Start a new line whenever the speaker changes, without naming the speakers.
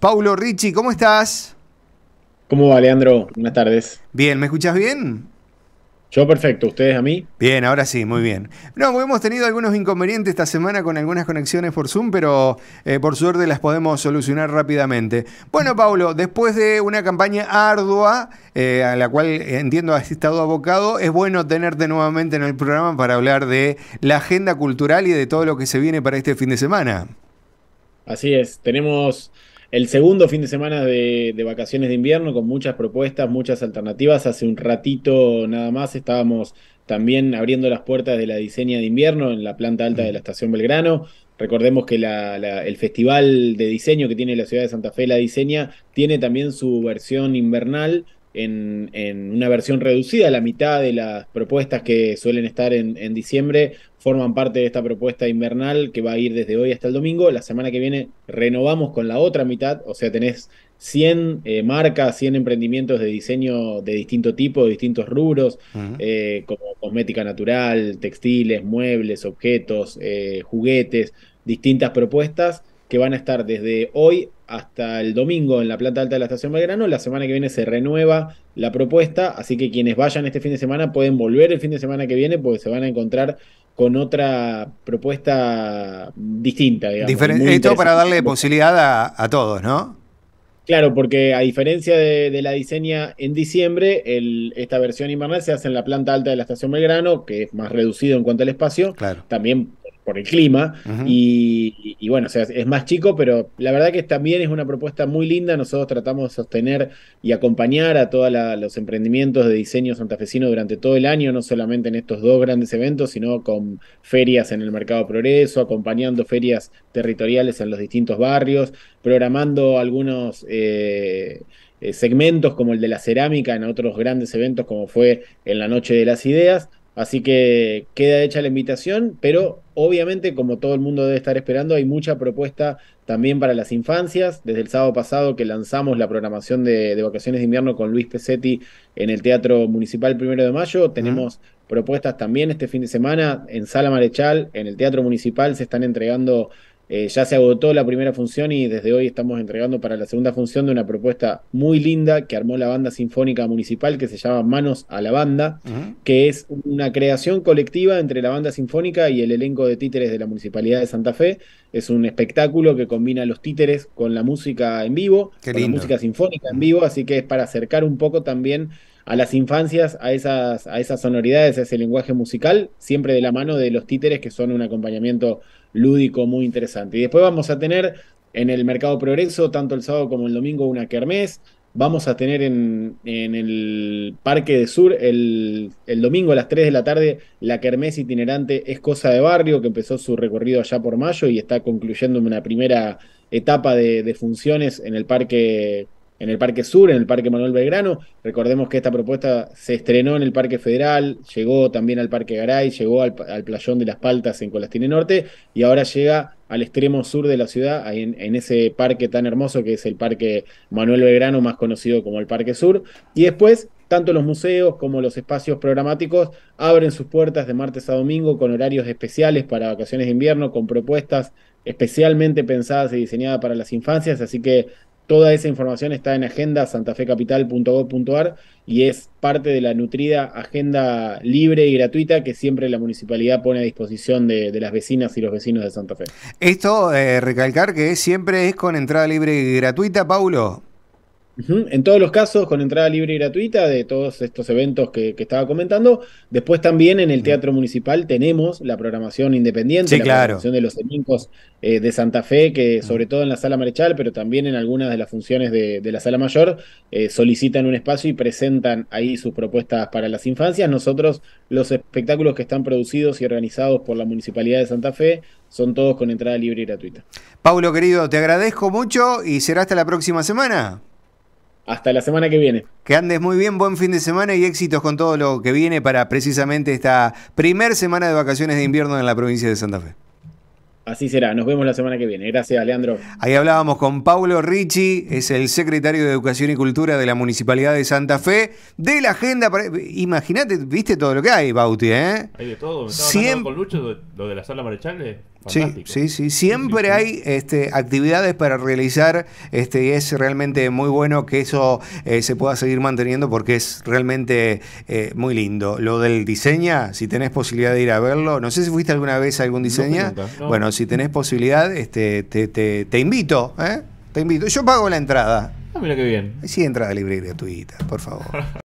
Paulo Ricci, ¿cómo estás? ¿Cómo va, Leandro? Buenas tardes. Bien, ¿me escuchas bien? Yo perfecto, ¿ustedes a mí? Bien, ahora sí, muy bien. No, hemos tenido algunos inconvenientes esta semana con algunas conexiones por Zoom, pero eh, por suerte las podemos solucionar rápidamente. Bueno, Paulo, después de una campaña ardua, eh, a la cual entiendo has estado abocado, es bueno tenerte nuevamente en el programa para hablar de la agenda cultural y de todo lo que se viene para este fin de semana.
Así es, tenemos el segundo fin de semana de, vacaciones de invierno con muchas propuestas, muchas alternativas. Hace un ratito nada más estábamos también abriendo las puertas de la diseña de invierno en la planta alta de la estación Belgrano. Recordemos que el festival de diseño que tiene la ciudad de Santa Fe, la diseña, tiene también su versión invernal en, una versión reducida. La mitad de las propuestas que suelen estar en, diciembre forman parte de esta propuesta invernal que va a ir desde hoy hasta el domingo. La semana que viene renovamos con la otra mitad, o sea, tenés 100 eh, marcas, 100 emprendimientos de diseño de distinto tipo, de distintos rubros, eh, como cosmética natural, textiles, muebles, objetos, eh, juguetes, distintas propuestas que van a estar desde hoy hasta el domingo en la planta alta de la estación Belgrano. La semana que viene se renueva la propuesta, así que quienes vayan este fin de semana pueden volver el fin de semana que viene porque se van a encontrar con otra propuesta
distinta.
Digamos, esto para darle
posibilidad a, todos, ¿no?
Claro, porque a diferencia de, la diseña en diciembre, esta versión invernal se hace en la planta alta de la estación Belgrano, que es más reducido en cuanto al espacio. Claro. También por el clima. y, bueno, o sea, es más chico, pero la verdad que también es una propuesta muy linda. Nosotros tratamos de sostener y acompañar a todos los emprendimientos de diseño santafesino durante todo el año, no solamente en estos dos grandes eventos, sino con ferias en el Mercado Progreso, acompañando ferias territoriales en los distintos barrios, programando algunos... Eh, eh, segmentos como el de la cerámica en otros grandes eventos como fue en la Noche de las Ideas Así que queda hecha la invitación, pero obviamente, como todo el mundo debe estar esperando, hay mucha propuesta también para las infancias. Desde el sábado pasado que lanzamos la programación de, vacaciones de invierno con Luis Pesetti en el Teatro Municipal Primero de Mayo, tenemos propuestas también este fin de semana en Sala Marechal, en el Teatro Municipal se están entregando eh, ya se agotó la primera función y desde hoy estamos entregando para la segunda función de una propuesta muy linda que armó la banda sinfónica municipal que se llama Manos a la Banda, que es una creación colectiva entre la banda sinfónica y el elenco de títeres de la Municipalidad de Santa Fe. Es un espectáculo que combina los títeres con la música en vivo, con la música sinfónica en vivo, así que es para acercar un poco también a las infancias, a esas, a esas sonoridades, a ese lenguaje musical, siempre de la mano de los títeres que son un acompañamiento lúdico muy interesante. Y después vamos a tener en el Mercado Progreso, tanto el sábado como el domingo, una kermés. Vamos a tener en, en el Parque de Sur el, domingo a las 3 de la tarde la kermés itinerante Es Cosa de Barrio, que empezó su recorrido allá por mayo y está concluyendo una primera etapa de, de funciones en el Parque en el Parque Sur, en el Parque Manuel Belgrano. Recordemos que esta propuesta se estrenó en el Parque Federal, llegó también al Parque Garay, llegó al, Playón de las Paltas en Colastine Norte y ahora llega al extremo sur de la ciudad, en, en, ese parque tan hermoso que es el Parque Manuel Belgrano, más conocido como el Parque Sur. Y después, tanto los museos como los espacios programáticos abren sus puertas de martes a domingo con horarios especiales para vacaciones de invierno, con propuestas especialmente pensadas y diseñadas para las infancias, así que Toda esa información está en agenda santafecapital.gov.ar y es parte de la nutrida agenda libre y gratuita que siempre la municipalidad pone a disposición de, las vecinas y los vecinos de Santa Fe.
Esto, eh, recalcar que siempre es con entrada libre y gratuita,
Paulo. En todos los casos, con entrada libre y gratuita de todos estos eventos que, estaba comentando. Después también en el Teatro Municipal tenemos la programación independiente, la programación de los emincos eh, de Santa Fe, que sobre todo en la Sala Marechal, pero también en algunas de las funciones de, la Sala Mayor, eh, solicitan un espacio y presentan ahí sus propuestas para las infancias. Nosotros, los espectáculos que están producidos y organizados por la Municipalidad de Santa
Fe, son todos con entrada libre y gratuita. Pablo querido, te agradezco mucho y será hasta la próxima semana. Hasta la semana que viene. Que andes muy bien, buen fin de semana y éxitos con todo lo que viene para precisamente esta primer semana de vacaciones de invierno en la provincia de Santa Fe.
Así será, nos vemos la semana que viene. Gracias, Leandro.
Ahí hablábamos con Paulo Ricci, es el secretario de Educación y Cultura de la Municipalidad de Santa Fe, de la agenda. Imagínate, viste todo lo que hay, Bauti, ¿eh?
Hay de todo. Me estaba Siempre... con Lucho lo de la sala Marechales. Sí,
sí, sí. Siempre hay este, actividades para realizar este, y es realmente muy bueno que eso eh, se pueda seguir manteniendo porque es realmente eh, muy lindo. Lo del diseño, si tenés posibilidad de ir a verlo, no sé si fuiste alguna vez a algún diseño. Bueno, si tenés posibilidad, este, te, te invito, ¿eh? Te invito. Yo pago la entrada. Ah, mira qué bien. Sí, entrada libre y gratuita, por favor.